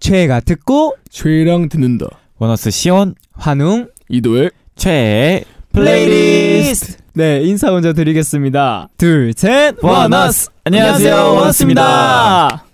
최애가 듣고 최애랑 듣는다 원어스 시온 환웅 이도의 최애 플레이리스트 네 인사 먼저 드리겠습니다 둘셋 원어스 안녕하세요 원어스입니다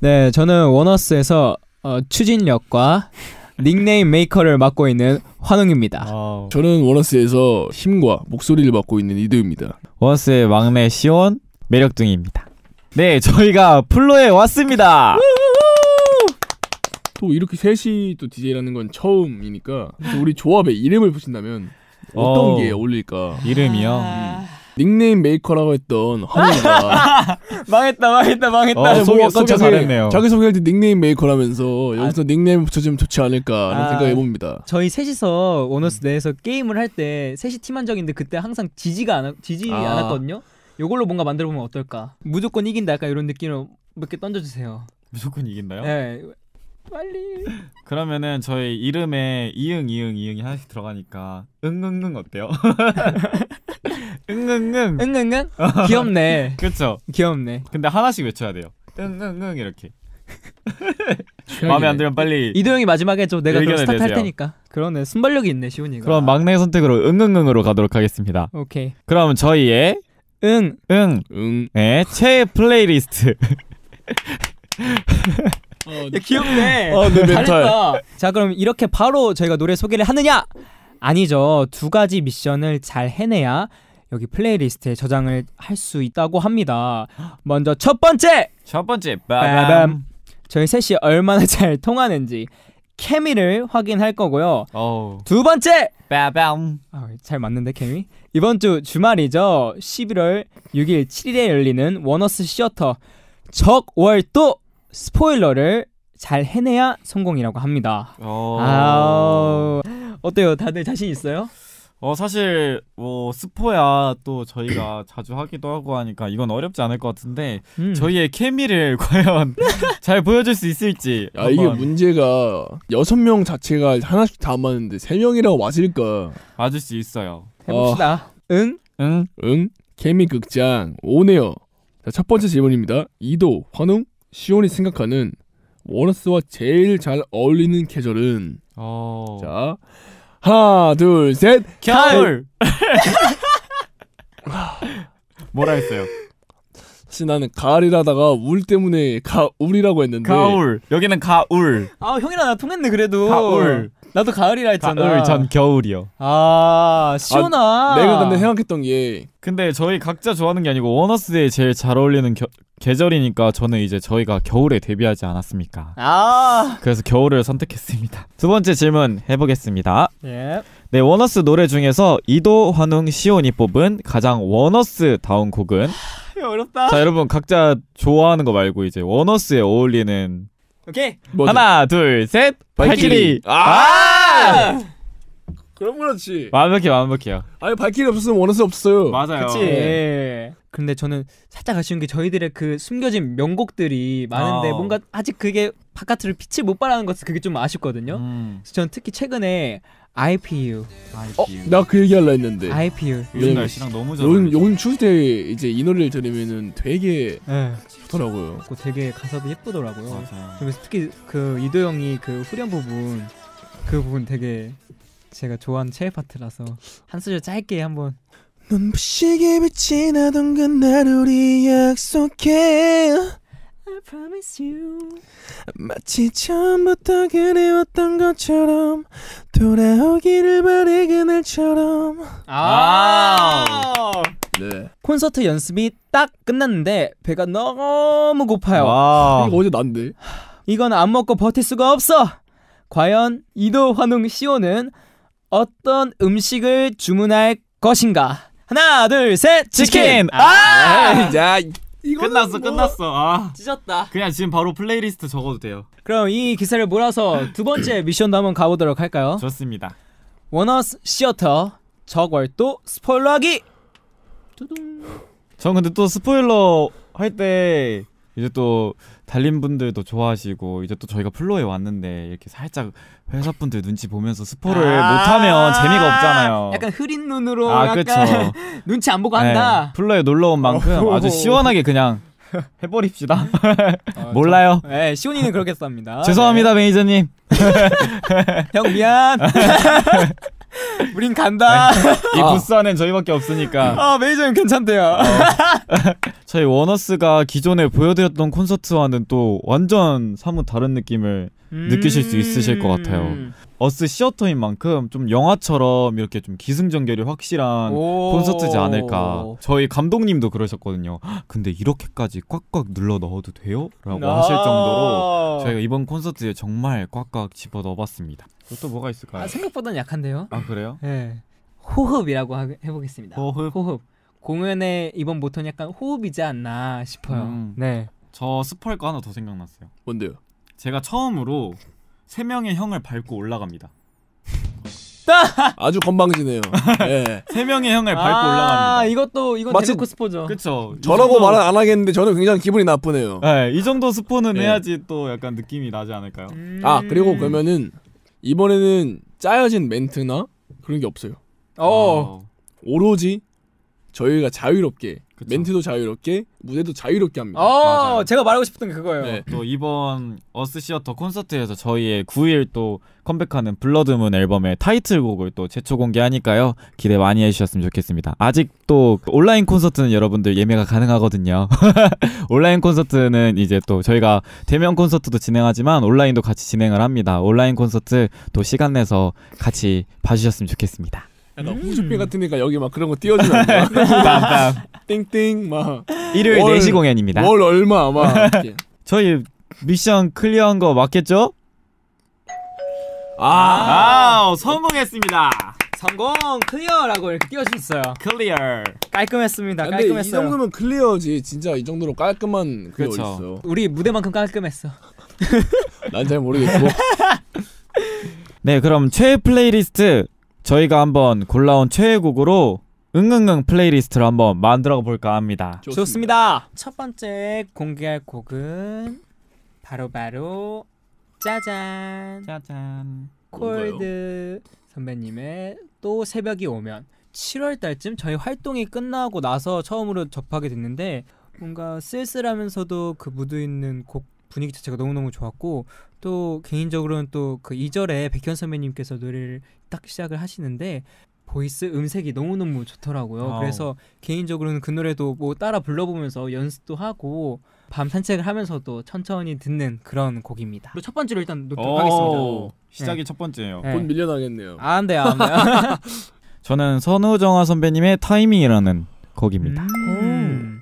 네 저는 원어스에서 어, 추진력과 닉네임 메이커를 맡고 있는 환웅입니다. 아... 저는 원어스에서 힘과 목소리를 맡고 있는 이도입니다. 원어스의 막내 시온 매력둥이입니다. 네, 저희가 플로에 왔습니다. 또 이렇게 셋이 또 DJ라는 건 처음이니까 우리 조합에 이름을 붙인다면 어떤 어... 게 어울릴까? 이름이요. 아... 음. 닉네임 메이커라고 했던 허니가 망했다 망했다 망했다 어, 소개, 소개 잘했네요 자기 소개할 때 닉네임 메이커라면서 아. 여기서 아, 닉네임 붙여주면 좋지 않을까 아, 생각 해봅니다 저희 셋이서 오너스 음. 내에서 게임을 할 때 셋이 팀한 적인데 그때 항상 지지가 안 지지 아. 않았거든요 요걸로 뭔가 만들어보면 어떨까 무조건 이긴다 약간 이런 느낌으로 몇 개 던져주세요 무조건 이긴다요? 네 빨리. 그러면은 저희 이름에 이응 이응 이응이 하나씩 들어가니까 응응응 어때요? 응응응. 응응응. 귀엽네. 그렇죠. 귀엽네. 근데 하나씩 외쳐야 돼요. 응응응 이렇게. 마음에 안 들면 빨리 이도영이 마지막에 좀 내가 스타트 할 테니까 그러네 순발력이 있네 시훈이가 그럼 막내 선택으로 응응응으로 가도록 하겠습니다 오케이 그럼 저희의 응응응의 네, 최애 플레이리스트 어, 귀엽네. 네, 어, 내 네, 멘탈. 자, 그럼 이렇게 바로 저희가 노래 소개를 하느냐? 아니죠. 두 가지 미션을 잘 해내야 여기 플레이리스트에 저장을 할 수 있다고 합니다. 먼저 첫 번째. 첫 번째. 빠밤. 저희 셋이 얼마나 잘 통하는지 케미를 확인할 거고요. 오우. 두 번째. 빠밤. 아, 잘 맞는데 케미? 이번 주 주말이죠. 11월 6일 7일에 열리는 원어스 시어터 적월도 스포일러를 잘 해내야 성공이라고 합니다. 아 어때요? 다들 자신 있어요? 어 사실 뭐 스포야 또 저희가 자주 하기도 하고 하니까 이건 어렵지 않을 것 같은데 음. 저희의 케미를 과연 잘 보여줄 수 있을지 야, 아, 이게 문제가 여섯 명 자체가 하나씩 다 맞는데 세 명이라고 맞을까 맞을 수 있어요 해봅시다 어. 응? 응? 응? 케미 극장 오네요 자, 첫 번째 질문입니다 이도 환웅 시온이 생각하는 원어스와 제일 잘 어울리는 계절은 어... 자 하나 둘셋 겨울 뭐라 했어요? 사실 나는 가을이라다가 울 때문에 가울이라고 했는데 가울 여기는 가울 아 형이랑 나 통했네 그래도 가울 나도 가을이라 했잖아 가을 전 겨울이요 아 시원아 아, 내가 근데 생각했던 게 근데 저희 각자 좋아하는 게 아니고 원어스에 제일 잘 어울리는 겨, 계절이니까 저는 이제 저희가 겨울에 데뷔하지 않았습니까? 아. 그래서 겨울을 선택했습니다. 두 번째 질문 해보겠습니다. 예. 네, 원어스 노래 중에서 이도, 환웅, 시온이 뽑은 가장 원어스다운 곡은? 어렵다. 자, 여러분 각자 좋아하는 거 말고 이제 원어스에 어울리는 오케이. 뭐지? 하나, 둘, 셋. 발키리. 발키리. 아! 아! 그럼 그렇지. 완벽해, 완벽해요. 아니 발키리 없었으면 원어스 없어요. 맞아요. 그치. 네. 예. 근데 저는 살짝 아쉬운 게 저희들의 그 숨겨진 명곡들이 많은데 어. 뭔가 아직 그게 바깥으로 빛을 못 발하는 것은 그게 좀 아쉽거든요. 음. 그래서 저는 특히 최근에 IPU. 어, 나그 얘기할라 했는데. IPU. 요즘 네. 날씨랑 너무 잘. 요즘 요즘 추울 때 이제 이 노래를 들으면은 되게 네. 좋더라고요. 그 되게 가사도 예쁘더라고요. 맞아요. 그래서 특히 그 이도 영이 그 후렴 부분 그 부분 되게 제가 좋아하는 체일 파트라서 한 소절 짧게 한번 눈부시게 빛이 나던 그날 우리 약속해 I promise you 마치 처음부터 그리웠던 것처럼 돌아오기를 바래 그날처럼 아 네. 콘서트 연습이 딱 끝났는데 배가 너무 고파요 와. 이거 어제 난데 이건 안 먹고 버틸 수가 없어 과연 이도 환웅 시오는 어떤 음식을 주문할 것인가 하나 둘셋 치킨. 치킨. 아! 아 자 끝났어 뭐 끝났어. 아. 찢었다. 그냥 지금 바로 플레이리스트 적어도 돼요. 그럼 이 기사를 몰아서 두 번째 미션도 한번 가보도록 할까요? 좋습니다. 원어스 시어터 저월도 스포일러하기. 뚜둥. 전 근데 또 스포일러 할 때 이제 또 달린 분들도 좋아하시고 이제 또 저희가 플로에 왔는데 이렇게 살짝 회사 분들 눈치 보면서 스포를 아 못하면 재미가 없잖아요. 약간 흐린 눈으로 아, 그렇죠. 눈치 안 보고 한다. 네, 플로에 놀러 온 만큼 어. 아주 시원하게 그냥 해버립시다. 아, 몰라요. 네, 시온이는 그렇겠습니다. 죄송합니다, 네. 매니저님. 형 미안. 우린 간다. 네? 이 아. 부스안엔 저희밖에 없으니까. 아 메이저님 괜찮대요. 어. 저희 워너스가 기존에 보여드렸던 콘서트와는 또 완전 사뭇 다른 느낌을 음 느끼실 수 있으실 것 같아요. 음. 어스 시어터인 만큼 좀 영화처럼 이렇게 좀 기승전결이 확실한 콘서트지 않을까. 저희 감독님도 그러셨거든요. 근데 이렇게까지 꽉꽉 눌러 넣어도 돼요? 라고 아. 하실 정도로 저희가 이번 콘서트에 정말 꽉꽉 집어 넣어봤습니다. 또 뭐가 있을까요? 아, 생각보다는 약한데요. 아 그래요? 네. 호흡이라고 하, 해보겠습니다. 호흡. 호흡. 공연의 이번 모토는 약간 호흡이지 않나 싶어요. 음. 네. 저 스포할 거 하나 더 생각났어요. 뭔데요? 제가 처음으로 세 명의 형을 밟고 올라갑니다. 아주 건방지네요. 예. 세 명의 형을 밟고 아, 올라갑니다. 이것도 이건 마치- 대놓고 스포죠. 그쵸? 이 저라고 정도- 말은 안 하겠는데 저는 굉장히 기분이 나쁘네요. 네, 이 정도 스포는 예. 해야지 또 약간 느낌이 나지 않을까요? 음. 아 그리고 그러면은 이번에는 짜여진 멘트나 그런 게 없어요. 어. 오로지 저희가 자유롭게 그쵸. 멘트도 자유롭게 무대도 자유롭게 합니다. 어, 제가 말하고 싶었던 게 그거예요. 네. 또 이번 어스 시어터 콘서트에서 저희의 9일 또 컴백하는 블러드문 앨범의 타이틀곡을 또 최초 공개하니까요. 기대 많이 해주셨으면 좋겠습니다. 아직 또 온라인 콘서트는 여러분들 예매가 가능하거든요. 온라인 콘서트는 이제 또 저희가 대면 콘서트도 진행하지만 온라인도 같이 진행을 합니다. 온라인 콘서트 또 시간 내서 같이 봐주셨으면 좋겠습니다. 약간 음. 호쇼 같은 데가 여기 막 그런 거 띄워주면 땡땡 막 일요일 월, 4시 공연입니다. 월 얼마 아마 저희 미션 클리어한 거 맞겠죠? 아, 아 성공했습니다. 성공 클리어라고 이렇게 띄워주셨어요. 클리어 깔끔했습니다. 근데 깔끔했어요. 이 정도면 클리어지 진짜 이 정도로 깔끔한 그렇죠. 클리어 있어. 우리 무대만큼 깔끔했어. 난 잘 모르겠고. 네, 그럼 최애 플레이리스트 저희가 한번 골라온 최애 곡으로 응응응 플레이리스트를 한번 만들어 볼까 합니다. 좋습니다. 좋습니다. 첫 번째 공개할 곡은 바로 바로 짜잔 짜잔 콜드 선배님의 또 새벽이 오면 7월 달쯤 저희 활동이 끝나고 나서 처음으로 접하게 됐는데 뭔가 쓸쓸하면서도 그 무드 있는 곡 분위기 자체가 너무너무 좋았고 또 개인적으로는 또그 2절에 백현 선배님께서 노래를 딱 시작을 하시는데 보이스 음색이 너무너무 좋더라고요. 어. 그래서 개인적으로는 그 노래도 뭐 따라 불러보면서 연습도 하고 밤 산책을 하면서도 천천히 듣는 그런 곡입니다. 첫 번째로 일단 놓도 하겠습니다. 시작이 네. 첫 번째예요. 네. 곧 밀려나겠네요. 아, 안 돼요, 안 돼요. 저는 선우정아 선배님의 타이밍이라는 곡입니다. 음. 음.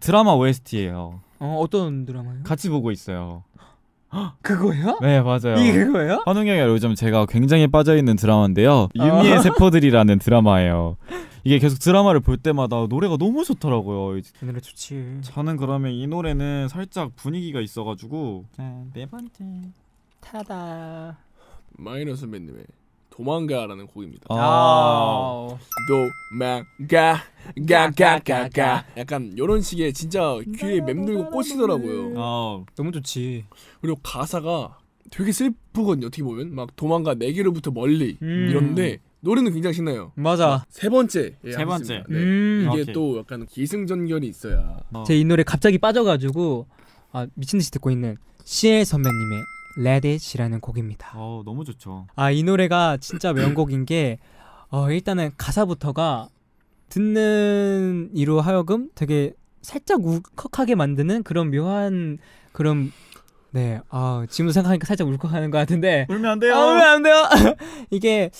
드라마 OST예요. 어, 어떤 드라마요? 같이 보고 있어요. 그거요? 네 맞아요. 이게 그거요? 환웅영이 요즘 제가 굉장히 빠져있는 드라마인데요. 어. 유미의 어. 세포들이라는 드라마예요. 이게 계속 드라마를 볼 때마다 노래가 너무 좋더라고요. 그 노래 좋지. 저는 그러면 이 노래는 살짝 분위기가 있어가지고 자, 네, 네 번째 타다 마이너 선배님의 도망가라는 곡입니다. 도망가 아. 가가 가가 약간 이런 식의 진짜 귀에 맴돌고 꽂히더라고요. 음. 아, 너무 좋지. 그리고 가사가 되게 슬프거든요. 어떻게 보면 막 도망가 내게로부터 멀리 음. 이런데 노래는 굉장히 신나요. 맞아. 세 번째. 예, 세 번째. 네. 음. 이게 오케이. 또 약간 기승전결이 있어야. 어. 제이 노래 갑자기 빠져가지고 아, 미친 듯이 듣고 있는 시엘 선배님의 Let It이라는 곡입니다. 어, 너무 좋죠. 아, 이 노래가 진짜 명곡인 게 어, 일단은 가사부터가 듣는 이로 하여금 되게 살짝 울컥하게 만드는 그런 묘한 그런 네, 아, 지금 생각하니까 살짝 울컥하는 것 같은데. 울면 안 돼요. 아, 울면 안 돼요. 이게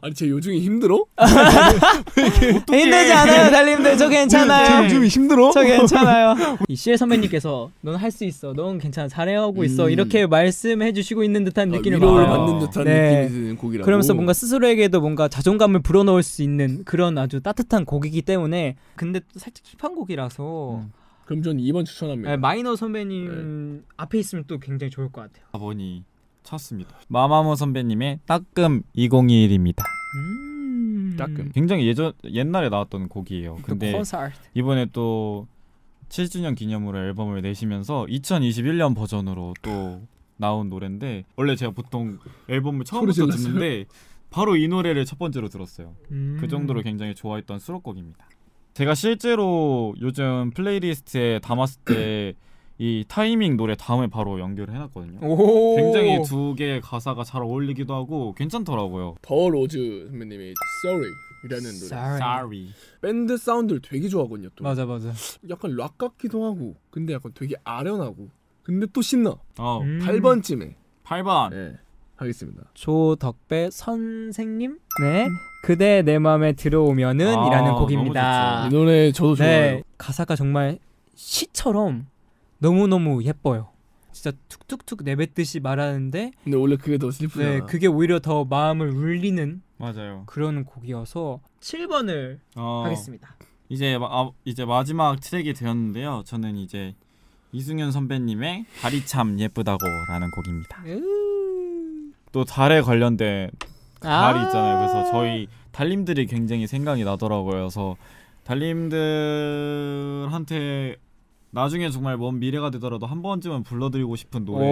아니 제 요즘이 힘들어? 힘들지 않아요 달님들 저 괜찮아요 쟤, 요즘이 힘들어? 저 괜찮아요 이 CL 선배님께서 넌 할 수 있어 넌 괜찮아 잘해하고 있어 음. 이렇게 말씀해 주시고 있는 듯한 아, 느낌을 위로를 받아요. 받는 듯한 네. 느낌이 드는 곡이라고 그러면서 뭔가 스스로에게도 뭔가 자존감을 불어넣을 수 있는 그런 아주 따뜻한 곡이기 때문에 근데 살짝 힙한 곡이라서 음. 그럼 전 2번 추천합니다 네, 마이너 선배님 네. 앞에 있으면 또 굉장히 좋을 것 같아요 아버니 찾습니다. 마마무 선배님의 따끔 2021입니다. 음 따끔. 굉장히 예전 옛날에 나왔던 곡이에요. 근데 이번에 또 7주년 기념으로 앨범을 내시면서 2021년 버전으로 또 나온 노래인데 원래 제가 보통 앨범을 처음부터 듣는데 바로 이 노래를 첫 번째로 들었어요. 음그 정도로 굉장히 좋아했던 수록곡입니다. 제가 실제로 요즘 플레이리스트에 담았을 때이 타이밍 노래 다음에 바로 연결을 해놨거든요. 굉장히 두 개의 가사가 잘 어울리기도 하고 괜찮더라고요. 더 로즈 선배님의 Sorry 이라는 노래. Sorry. 밴드 사운드를 되게 좋아하거든요. 또. 맞아 맞아. 약간 락 같기도 하고 근데 약간 되게 아련하고 근데 또 신나. 어. 음. 8번쯤에. 8번. 예, 네. 하겠습니다. 조덕배 선생님? 네. 그대 내 마음에 들어오면은 아, 이라는 곡입니다. 이 노래 저도 네. 좋아요. 네. 가사가 정말 시처럼 너무너무 예뻐요. 진짜 툭툭툭 내뱉듯이 말하는데 근데 원래 그게 더 슬프다. 네, 그게 오히려 더 마음을 울리는 맞아요. 그런 곡이어서 7번을 어, 하겠습니다. 이제 마, 아, 이제 마지막 트랙이 되었는데요. 저는 이제 이승윤 선배님의 발이 참 예쁘다고라는 곡입니다. 네. 또 달에 관련된 달이 아~ 있잖아요. 그래서 저희 달님들이 굉장히 생각이 나더라고요. 그래서 달님들한테 나중에 정말 먼 미래가 되더라도 한 번쯤은 불러드리고 싶은 노래로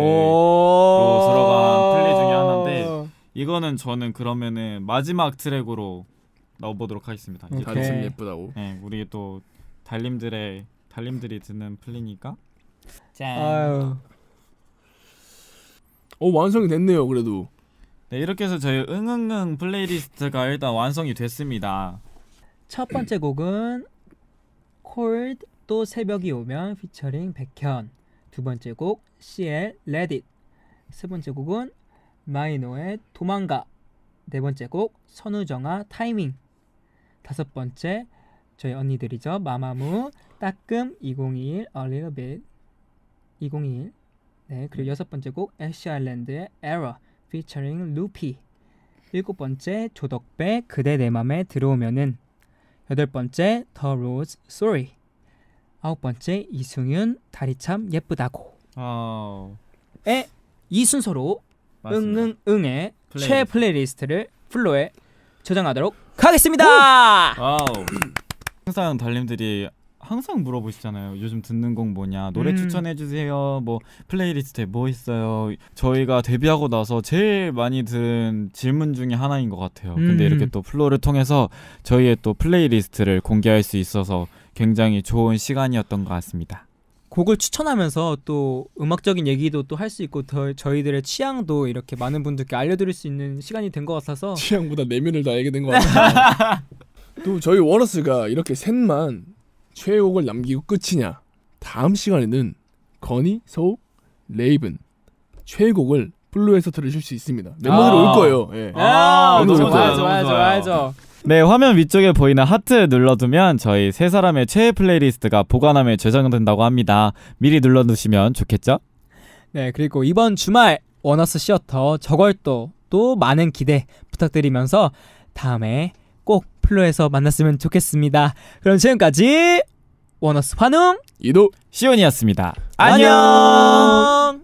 들어간 플레이 중에 하나인데 이거는 저는 그러면은 마지막 트랙으로 넣어보도록 하겠습니다. 오케 예쁘다고. 네, 우리 또 달님들의 달님들이 듣는 플리니까. 짠. 어 완성이 됐네요. 그래도. 네 이렇게 해서 저희 응응응 플레이리스트가 일단 완성이 됐습니다. 첫 번째 곡은 Cold 또 새벽이 오면 피처링 백현 두 번째 곡 CL 레딧 세 번째 곡은 마이노의 도망가 네 번째 곡 선우정아 타이밍 다섯 번째 저희 언니들이죠 마마무 따끔 2021 A Little Bit 2021 네 그리고 여섯 번째 곡 애쉬 아일랜드의 Error featuring 루피 일곱 번째 조덕배 그대 내 맘에 들어오면은 여덟 번째 더 로즈 s 리 아홉 번째 이승윤 다리 참 예쁘다고. 어... 에이 순서로 응응응의 최 플레이리스트를 플로에 저장하도록 하겠습니다. 항상 달님들이 항상 물어보시잖아요. 요즘 듣는 곡 뭐냐, 노래 음. 추천해 주세요. 뭐 플레이리스트에 뭐 있어요. 저희가 데뷔하고 나서 제일 많이 들 질문 중에 하나인 것 같아요. 음. 근데 이렇게 또 플로를 통해서 저희의 또 플레이리스트를 공개할 수 있어서 굉장히 좋은 시간이었던 것 같습니다. 곡을 추천하면서 또 음악적인 얘기도 또 할 수 있고 더 저희들의 취향도 이렇게 많은 분들께 알려드릴 수 있는 시간이 된 것 같아서 취향보다 내면을 다 얘기된 것 같아요. 또 저희 워너스가 이렇게 셋만 최애곡을 남기고 끝이냐 다음 시간에는 건이, 서우, 레이븐 최애곡을 블루에서 들으실 수 있습니다. 멤버들 아~ 올 거예요. 예. 아, 아~ 좋아요, 좋아요, 좋아요. 네, 화면 위쪽에 보이는 하트 눌러두면 저희 세 사람의 최애 플레이리스트가 보관함에 저장된다고 합니다. 미리 눌러두시면 좋겠죠? 네, 그리고 이번 주말 원어스 시어터 저걸또 또 많은 기대 부탁드리면서 다음에 꼭 플로에서 만났으면 좋겠습니다. 그럼 지금까지 원어스 환웅 이도 시온이었습니다. 안녕! 안녕!